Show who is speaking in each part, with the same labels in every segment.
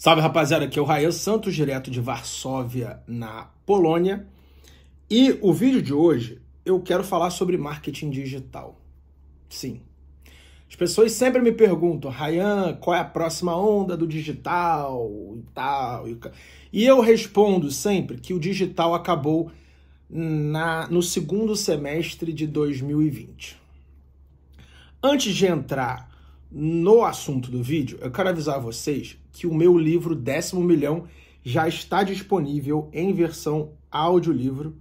Speaker 1: Salve rapaziada, aqui é o Rael Santos, direto de Varsóvia, na Polônia. E o vídeo de hoje eu quero falar sobre marketing digital. Sim. As pessoas sempre me perguntam, Rayan, qual é a próxima onda do digital e tal. E eu respondo sempre que o digital acabou na, no segundo semestre de 2020. Antes de entrar no assunto do vídeo, eu quero avisar vocês que o meu livro Décimo Milhão já está disponível em versão audiolivro,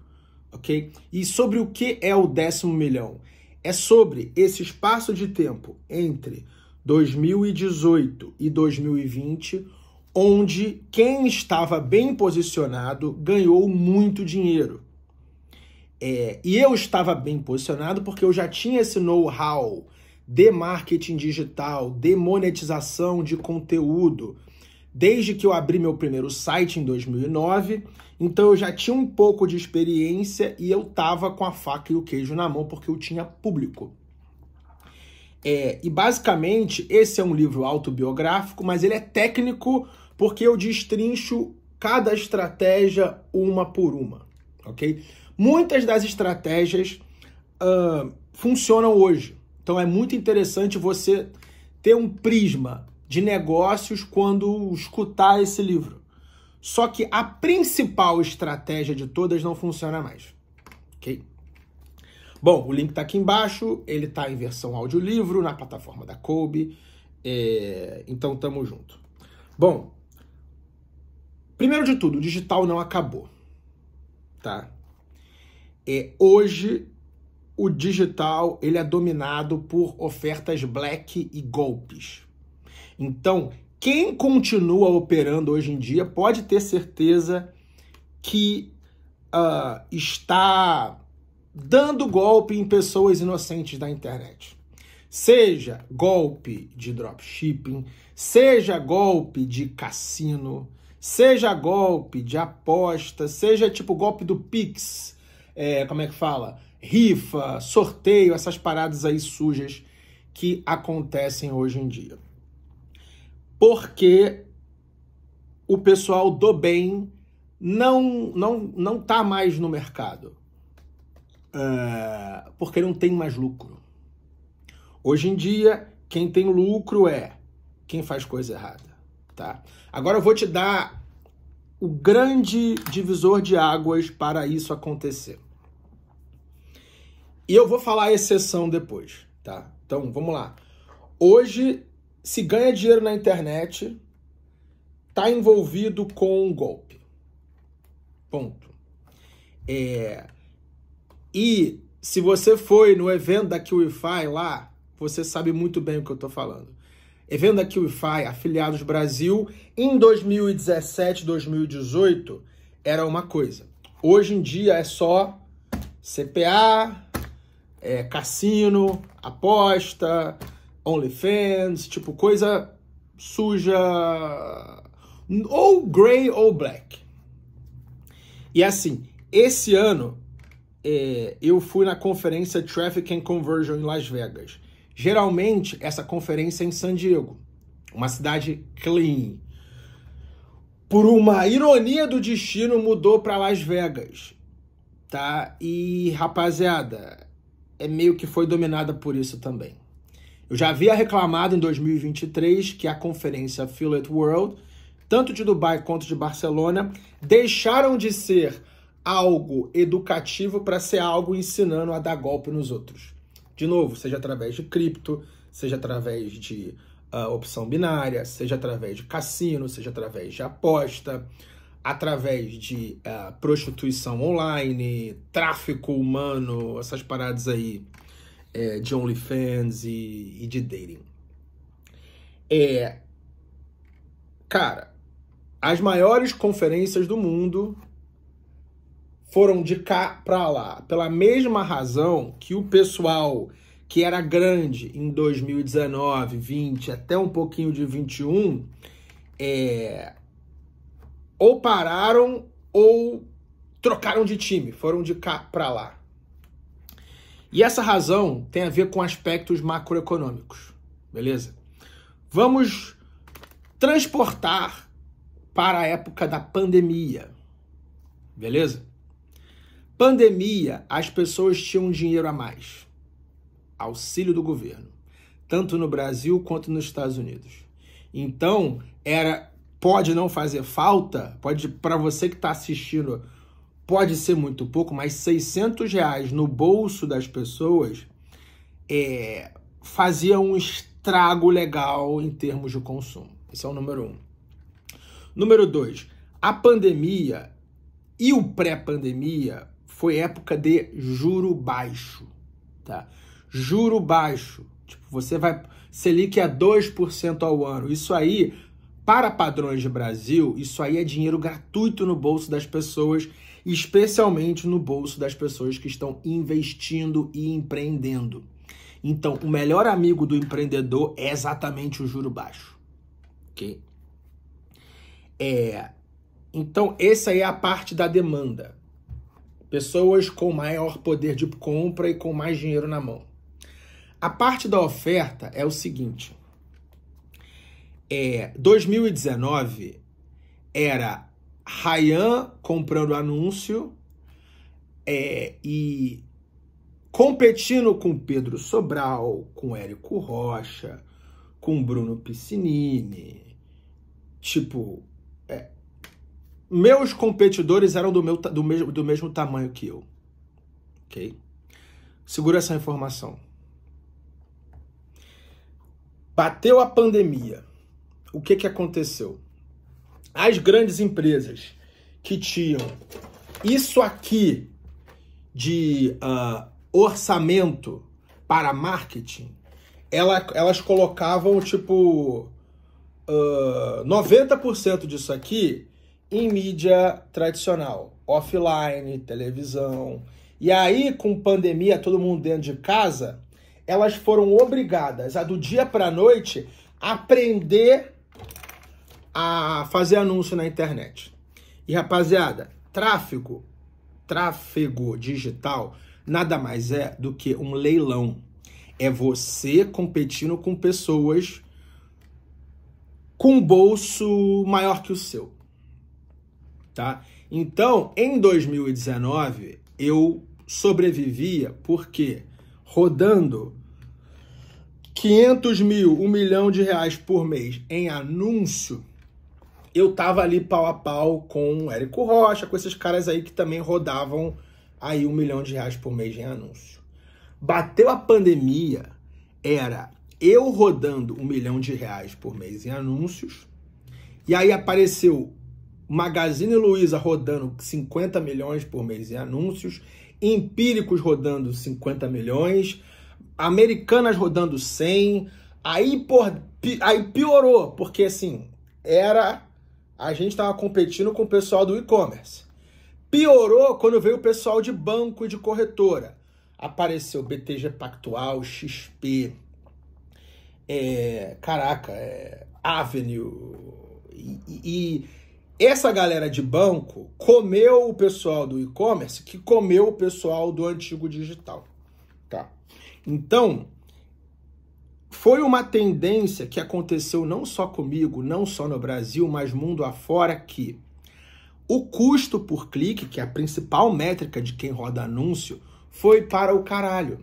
Speaker 1: ok? E sobre o que é o décimo milhão? É sobre esse espaço de tempo entre 2018 e 2020, onde quem estava bem posicionado ganhou muito dinheiro. É, e eu estava bem posicionado porque eu já tinha esse know-how de marketing digital, de monetização de conteúdo. Desde que eu abri meu primeiro site em 2009, então eu já tinha um pouco de experiência e eu tava com a faca e o queijo na mão porque eu tinha público. É, e basicamente esse é um livro autobiográfico, mas ele é técnico porque eu destrincho cada estratégia uma por uma, ok? Muitas das estratégias uh, funcionam hoje, então é muito interessante você ter um prisma de negócios quando escutar esse livro. Só que a principal estratégia de todas não funciona mais. Ok? Bom, o link está aqui embaixo, ele está em versão audiolivro na plataforma da Kobe. É... Então tamo junto. Bom, primeiro de tudo, o digital não acabou. Tá? É, hoje o digital ele é dominado por ofertas black e golpes. Então, quem continua operando hoje em dia pode ter certeza que uh, está dando golpe em pessoas inocentes da internet. Seja golpe de dropshipping, seja golpe de cassino, seja golpe de aposta, seja tipo golpe do Pix, é, como é que fala? rifa, sorteio, essas paradas aí sujas que acontecem hoje em dia. Porque o pessoal do bem não não não tá mais no mercado uh, porque não tem mais lucro. Hoje em dia quem tem lucro é quem faz coisa errada, tá? Agora eu vou te dar o grande divisor de águas para isso acontecer. E eu vou falar a exceção depois, tá? Então, vamos lá. Hoje, se ganha dinheiro na internet, tá envolvido com um golpe. Ponto. É... E se você foi no evento da QIFI lá, você sabe muito bem o que eu tô falando. Evento da QIFI, afiliados Brasil, em 2017, 2018, era uma coisa. Hoje em dia é só CPA, é, cassino, aposta, OnlyFans, tipo coisa suja, ou gray ou black. E assim, esse ano é, eu fui na conferência Traffic and Conversion em Las Vegas. Geralmente essa conferência é em San Diego, uma cidade clean. Por uma ironia do destino, mudou para Las Vegas, tá? E rapaziada, é meio que foi dominada por isso também. Eu já havia reclamado em 2023 que a conferência Feel World, tanto de Dubai quanto de Barcelona, deixaram de ser algo educativo para ser algo ensinando a dar golpe nos outros. De novo, seja através de cripto, seja através de uh, opção binária, seja através de cassino, seja através de aposta, através de uh, prostituição online, tráfico humano, essas paradas aí é, de OnlyFans e, e de dating. É, cara, as maiores conferências do mundo foram de cá para lá, pela mesma razão que o pessoal que era grande em 2019, 20, até um pouquinho de 21, é, ou pararam ou trocaram de time, foram de cá para lá. E essa razão tem a ver com aspectos macroeconômicos, beleza? Vamos transportar para a época da pandemia, beleza? Pandemia, as pessoas tinham dinheiro a mais, auxílio do governo, tanto no Brasil quanto nos Estados Unidos. Então, era pode não fazer falta, pode para você que está assistindo pode ser muito pouco, mas 600 reais no bolso das pessoas é, fazia um estrago legal em termos de consumo. Esse é o número um. Número dois, a pandemia e o pré-pandemia foi época de juro baixo, tá? Juro baixo. Tipo, você vai Selic a é 2% ao ano. Isso aí para padrões de Brasil, isso aí é dinheiro gratuito no bolso das pessoas, especialmente no bolso das pessoas que estão investindo e empreendendo. Então, o melhor amigo do empreendedor é exatamente o juro baixo. Ok? É, então, essa aí é a parte da demanda. Pessoas com maior poder de compra e com mais dinheiro na mão. A parte da oferta é o seguinte: é, 2019 era Ryan comprando anúncio é, e competindo com Pedro Sobral, com Érico Rocha, com Bruno Piscinini. Tipo, é, meus competidores eram do, meu, do, mesmo, do mesmo tamanho que eu. Ok? Segura essa informação. Bateu a pandemia o que, que aconteceu? As grandes empresas que tinham isso aqui de uh, orçamento para marketing, ela, elas colocavam tipo uh, ah, 90% disso aqui em mídia tradicional, offline, televisão. E aí, com pandemia, todo mundo dentro de casa, elas foram obrigadas a do dia para a noite aprender a fazer anúncio na internet. E rapaziada, tráfego, tráfego digital nada mais é do que um leilão. É você competindo com pessoas com bolso maior que o seu. Tá? Então, em 2019, eu sobrevivia porque rodando 500 mil, um milhão de reais por mês em anúncio, eu tava ali pau a pau com o Érico Rocha, com esses caras aí que também rodavam aí um milhão de reais por mês em anúncio. Bateu a pandemia, era eu rodando um milhão de reais por mês em anúncios, e aí apareceu Magazine Luiza rodando 50 milhões por mês em anúncios, Empíricos rodando 50 milhões, Americanas rodando 100, aí, por, aí piorou, porque assim, era a gente estava competindo com o pessoal do e-commerce. Piorou quando veio o pessoal de banco e de corretora. Apareceu BTG Pactual, XP, é, caraca, é, Avenue. E, e, e essa galera de banco comeu o pessoal do e-commerce que comeu o pessoal do antigo digital. Tá? Então, foi uma tendência que aconteceu não só comigo, não só no Brasil, mas mundo afora, que o custo por clique, que é a principal métrica de quem roda anúncio, foi para o caralho.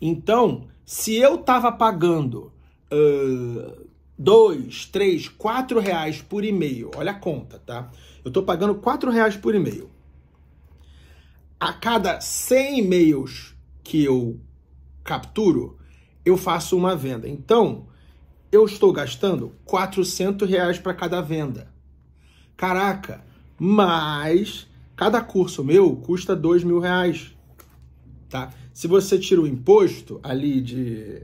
Speaker 1: Então, se eu estava pagando uh, dois, três, quatro reais por e-mail, olha a conta, tá? Eu estou pagando quatro reais por e-mail. A cada 100 e-mails que eu capturo, eu faço uma venda. Então, eu estou gastando 400 reais para cada venda. Caraca, mas cada curso meu custa 2 mil reais. Tá? Se você tira o imposto ali de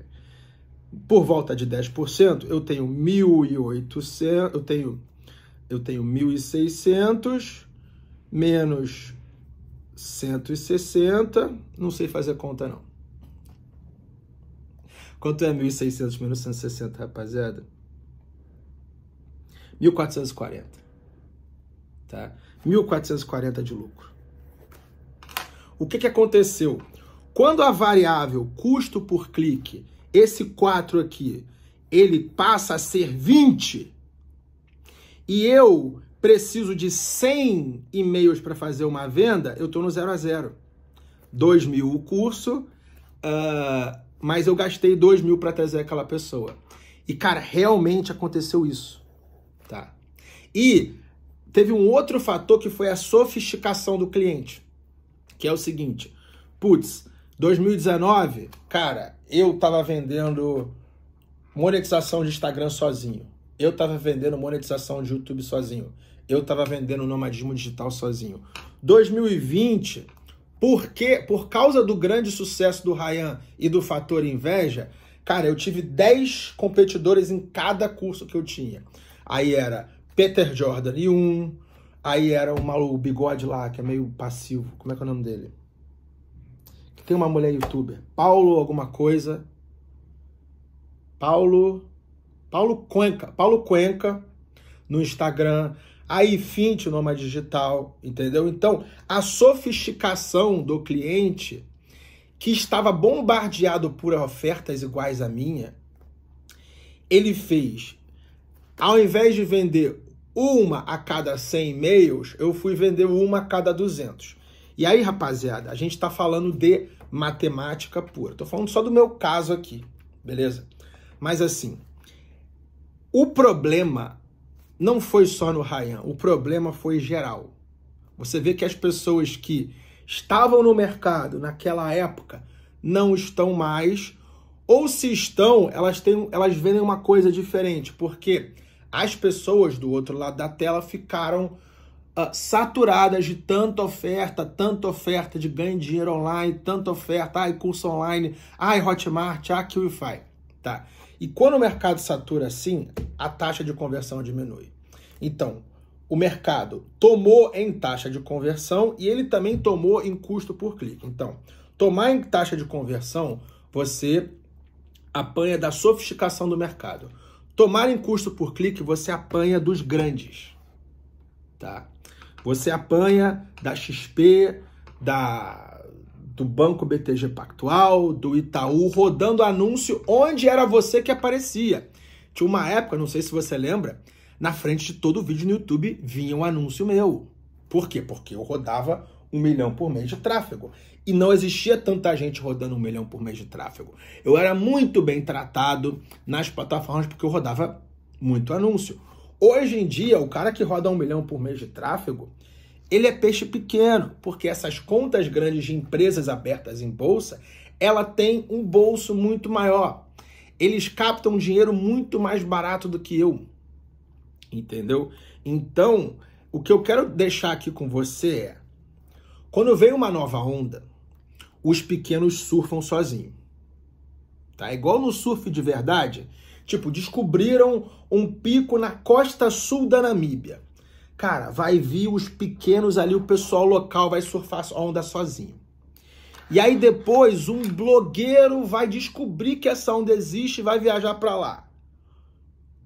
Speaker 1: por volta de 10%, eu tenho 1.800, eu tenho eu tenho 1.600 menos 160, não sei fazer conta não. Quanto é 1.600 menos 160, rapaziada? 1.440. Tá? 1.440 de lucro. O que, que aconteceu? Quando a variável custo por clique, esse 4 aqui, ele passa a ser 20, e eu preciso de 100 e-mails para fazer uma venda, eu estou no 0 a 0. 2 mil o curso, uh, mas eu gastei dois mil para trazer aquela pessoa. E, cara, realmente aconteceu isso, tá? E teve um outro fator que foi a sofisticação do cliente, que é o seguinte, putz, 2019, cara, eu tava vendendo monetização de Instagram sozinho, eu tava vendendo monetização de YouTube sozinho, eu tava vendendo nomadismo digital sozinho. 2020, porque, por causa do grande sucesso do Ryan e do fator inveja, cara, eu tive 10 competidores em cada curso que eu tinha. Aí era Peter Jordan e um, aí era o maluco bigode lá, que é meio passivo. Como é que é o nome dele? Tem uma mulher youtuber. Paulo alguma coisa. Paulo... Paulo Cuenca. Paulo Cuenca no Instagram a de Noma Digital, entendeu? Então, a sofisticação do cliente que estava bombardeado por ofertas iguais à minha, ele fez, ao invés de vender uma a cada 100 e-mails, eu fui vender uma a cada 200. E aí, rapaziada, a gente está falando de matemática pura. Estou falando só do meu caso aqui, beleza? Mas assim, o problema não foi só no Ryan, o problema foi geral. Você vê que as pessoas que estavam no mercado naquela época não estão mais, ou se estão, elas, têm, elas vendem uma coisa diferente, porque as pessoas do outro lado da tela ficaram uh, saturadas de tanta oferta, tanta oferta de ganho de dinheiro online, tanta oferta, ai, curso online, ai, Hotmart, ai, QIFI, tá? E quando o mercado satura assim, a taxa de conversão diminui. Então, o mercado tomou em taxa de conversão e ele também tomou em custo por clique. Então, tomar em taxa de conversão, você apanha da sofisticação do mercado. Tomar em custo por clique, você apanha dos grandes. Tá? Você apanha da XP, da do Banco BTG Pactual, do Itaú, rodando anúncio onde era você que aparecia. Tinha uma época, não sei se você lembra, na frente de todo vídeo no YouTube vinha um anúncio meu. Por quê? Porque eu rodava um milhão por mês de tráfego. E não existia tanta gente rodando um milhão por mês de tráfego. Eu era muito bem tratado nas plataformas porque eu rodava muito anúncio. Hoje em dia, o cara que roda um milhão por mês de tráfego, ele é peixe pequeno, porque essas contas grandes de empresas abertas em bolsa, ela tem um bolso muito maior. Eles captam dinheiro muito mais barato do que eu. Entendeu? Então, o que eu quero deixar aqui com você é: quando vem uma nova onda, os pequenos surfam sozinho. Tá? Igual no surf de verdade, tipo, descobriram um pico na costa sul da Namíbia. Cara, vai vir os pequenos ali, o pessoal local vai surfar a onda sozinho. E aí depois um blogueiro vai descobrir que essa onda existe e vai viajar para lá.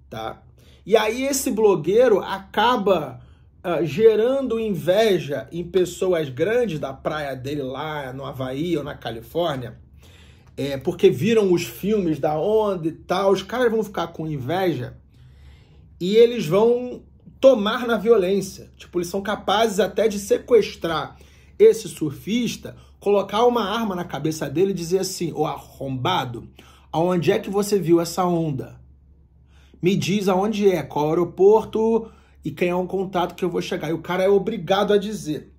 Speaker 1: Tá? E aí esse blogueiro acaba uh, gerando inveja em pessoas grandes da praia dele lá no Havaí ou na Califórnia. É, porque viram os filmes da onda e tal, os caras vão ficar com inveja e eles vão tomar na violência. Tipo, eles são capazes até de sequestrar esse surfista, colocar uma arma na cabeça dele e dizer assim: "Ô arrombado, aonde é que você viu essa onda? Me diz aonde é, qual aeroporto e quem é um contato que eu vou chegar". E o cara é obrigado a dizer.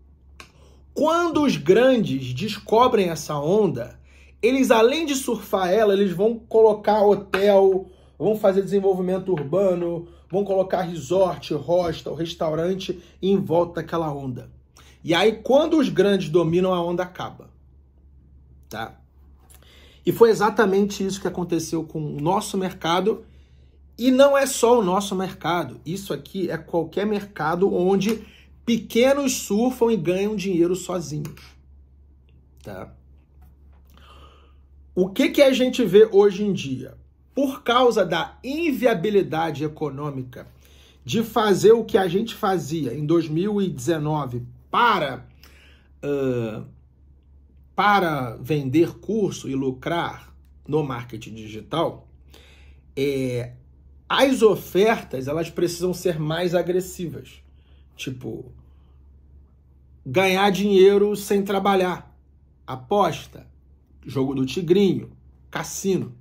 Speaker 1: Quando os grandes descobrem essa onda, eles além de surfar ela, eles vão colocar hotel, vão fazer desenvolvimento urbano, vão colocar resort, hostel, restaurante em volta daquela onda. E aí, quando os grandes dominam, a onda acaba. Tá? E foi exatamente isso que aconteceu com o nosso mercado. E não é só o nosso mercado. Isso aqui é qualquer mercado onde pequenos surfam e ganham dinheiro sozinhos. Tá? O que, que a gente vê hoje em dia? por causa da inviabilidade econômica de fazer o que a gente fazia em 2019 para, uh, para vender curso e lucrar no marketing digital, é, as ofertas elas precisam ser mais agressivas. Tipo, ganhar dinheiro sem trabalhar, aposta, jogo do tigrinho, cassino.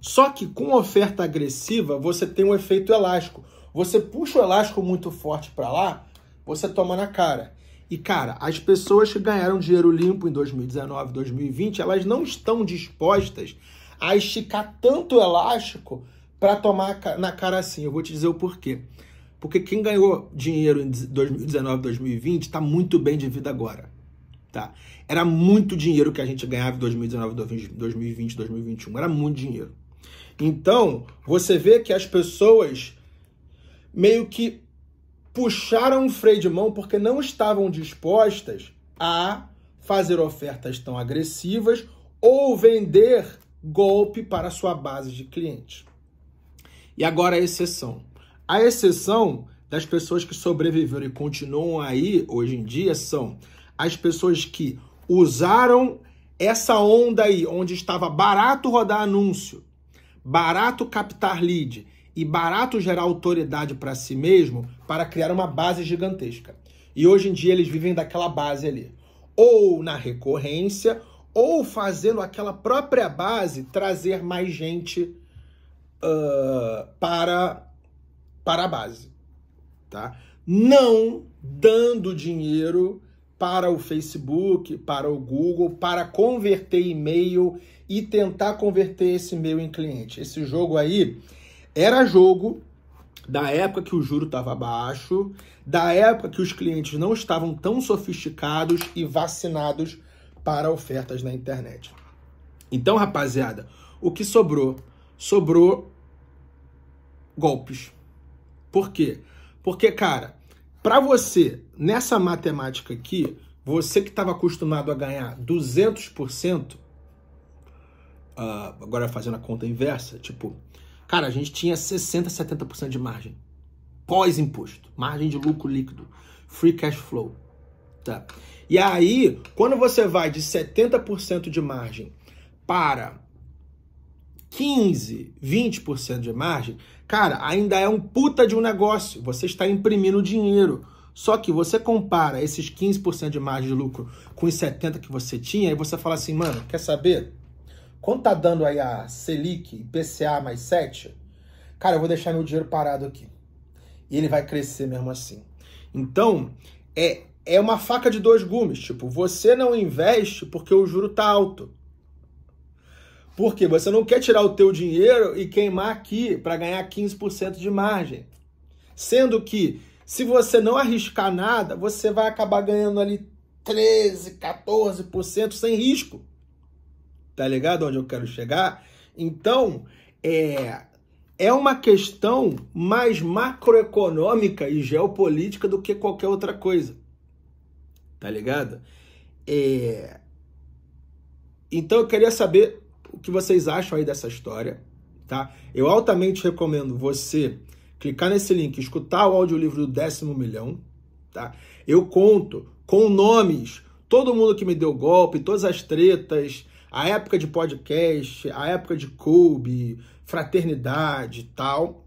Speaker 1: Só que com oferta agressiva, você tem um efeito elástico. Você puxa o elástico muito forte para lá, você toma na cara. E cara, as pessoas que ganharam dinheiro limpo em 2019, 2020, elas não estão dispostas a esticar tanto elástico para tomar na cara assim. Eu vou te dizer o porquê. Porque quem ganhou dinheiro em 2019, 2020 está muito bem de vida agora. Tá? Era muito dinheiro que a gente ganhava em 2019, 2020, 2021. Era muito dinheiro. Então, você vê que as pessoas meio que puxaram o freio de mão porque não estavam dispostas a fazer ofertas tão agressivas ou vender golpe para sua base de clientes. E agora a exceção. A exceção das pessoas que sobreviveram e continuam aí hoje em dia são as pessoas que usaram essa onda aí, onde estava barato rodar anúncio, barato captar lead e barato gerar autoridade para si mesmo para criar uma base gigantesca. E hoje em dia eles vivem daquela base ali, ou na recorrência, ou fazendo aquela própria base trazer mais gente uh, para para a base, tá? Não dando dinheiro para o Facebook, para o Google, para converter e-mail e tentar converter esse e-mail em cliente. Esse jogo aí era jogo da época que o juro estava baixo, da época que os clientes não estavam tão sofisticados e vacinados para ofertas na internet. Então, rapaziada, o que sobrou? Sobrou golpes. Por quê? Porque, cara, para você, nessa matemática aqui, você que estava acostumado a ganhar 200%, uh, ah, agora fazendo a conta inversa, tipo, cara, a gente tinha 60, 70% de margem pós-imposto, margem de lucro líquido, free cash flow. Tá? E aí, quando você vai de 70% de margem para 15, 20% de margem, Cara, ainda é um puta de um negócio. Você está imprimindo dinheiro. Só que você compara esses 15% de margem de lucro com os 70% que você tinha, e você fala assim, mano, quer saber? Quanto tá dando aí a Selic, PCA mais 7? Cara, eu vou deixar meu dinheiro parado aqui. E ele vai crescer mesmo assim. Então, é, é uma faca de dois gumes. Tipo, você não investe porque o juro tá alto. Porque você não quer tirar o teu dinheiro e queimar aqui para ganhar 15% de margem. Sendo que se você não arriscar nada, você vai acabar ganhando ali 13, 14% sem risco. Tá ligado onde eu quero chegar? Então, é, é uma questão mais macroeconômica e geopolítica do que qualquer outra coisa. Tá ligado? É... Então eu queria saber o que vocês acham aí dessa história, tá? Eu altamente recomendo você clicar nesse link, escutar o audiolivro do décimo milhão, tá? Eu conto com nomes, todo mundo que me deu golpe, todas as tretas, a época de podcast, a época de clube, fraternidade e tal.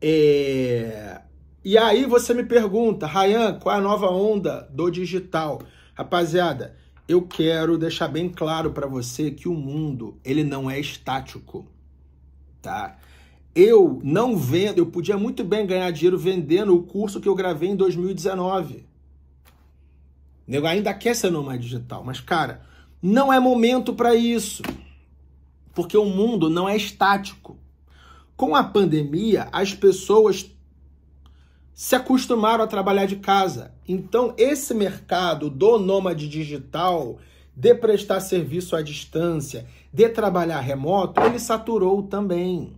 Speaker 1: É... E aí você me pergunta, Ryan, qual é a nova onda do digital? Rapaziada, eu quero deixar bem claro para você que o mundo ele não é estático, tá? Eu não vendo, eu podia muito bem ganhar dinheiro vendendo o curso que eu gravei em 2019. O nego ainda quer ser nômade digital, mas cara, não é momento para isso. Porque o mundo não é estático. Com a pandemia, as pessoas se acostumaram a trabalhar de casa. Então, esse mercado do nômade digital, de prestar serviço à distância, de trabalhar remoto, ele saturou também.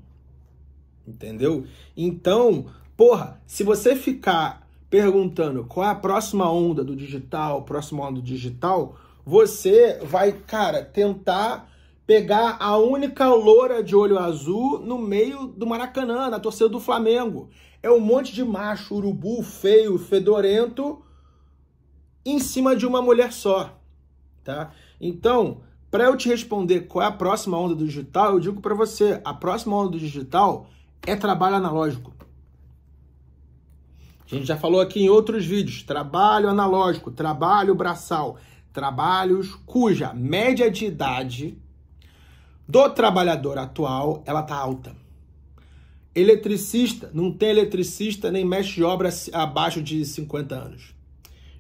Speaker 1: Entendeu? Então, porra, se você ficar perguntando qual é a próxima onda do digital, próxima onda do digital, você vai, cara, tentar pegar a única loura de olho azul no meio do Maracanã, na torcida do Flamengo. É um monte de macho urubu feio, fedorento, em cima de uma mulher só, tá? Então, para eu te responder qual é a próxima onda do digital, eu digo para você, a próxima onda do digital é trabalho analógico. A gente já falou aqui em outros vídeos, trabalho analógico, trabalho braçal, trabalhos cuja média de idade do trabalhador atual, ela tá alta. Eletricista, não tem eletricista nem mestre de obra abaixo de 50 anos.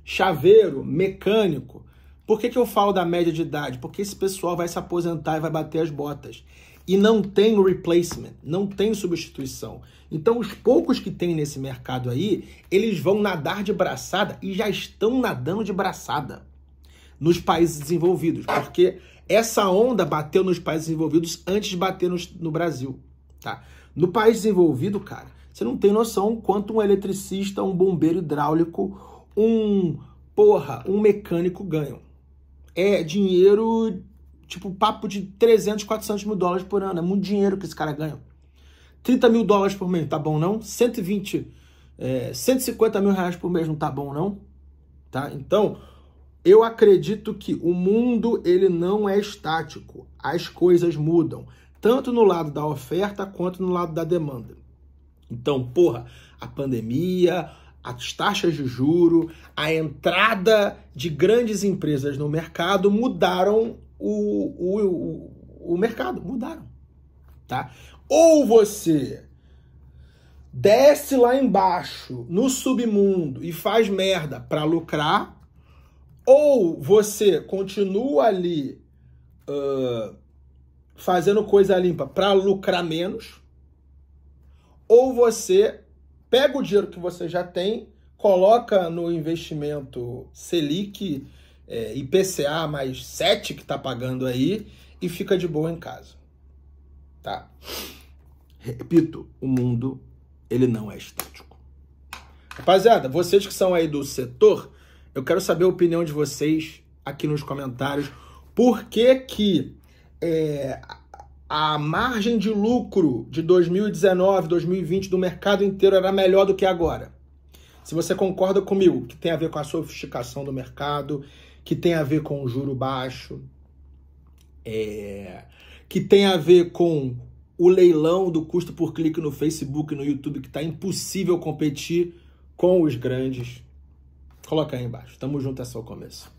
Speaker 1: Chaveiro, mecânico. Por que, que eu falo da média de idade? Porque esse pessoal vai se aposentar e vai bater as botas. E não tem replacement, não tem substituição. Então, os poucos que tem nesse mercado aí, eles vão nadar de braçada e já estão nadando de braçada nos países desenvolvidos, porque essa onda bateu nos países desenvolvidos antes de bater no, no Brasil, tá? No país desenvolvido, cara, você não tem noção quanto um eletricista, um bombeiro hidráulico, um porra, um mecânico ganham. É dinheiro, tipo, papo de 300, 400 mil dólares por ano. É muito dinheiro que esse cara ganha. 30 mil dólares por mês, tá bom não? 120, é, 150 mil reais por mês, não tá bom não? Tá? Então, eu acredito que o mundo ele não é estático, as coisas mudam tanto no lado da oferta quanto no lado da demanda. Então, porra, a pandemia, as taxas de juro, a entrada de grandes empresas no mercado mudaram o, o, o, o mercado, mudaram, tá? Ou você desce lá embaixo, no submundo e faz merda para lucrar, ou você continua ali uh, fazendo coisa limpa para lucrar menos, ou você pega o dinheiro que você já tem, coloca no investimento Selic, é, IPCA mais 7 que está pagando aí e fica de boa em casa. Tá? Repito, o mundo ele não é estático. Rapaziada, vocês que são aí do setor, eu quero saber a opinião de vocês aqui nos comentários. Por que que é, a margem de lucro de 2019, 2020 do mercado inteiro era melhor do que agora. Se você concorda comigo, que tem a ver com a sofisticação do mercado, que tem a ver com o juro baixo, é, que tem a ver com o leilão do custo por clique no Facebook e no YouTube, que está impossível competir com os grandes. Coloca aí embaixo. Tamo junto, é só o começo.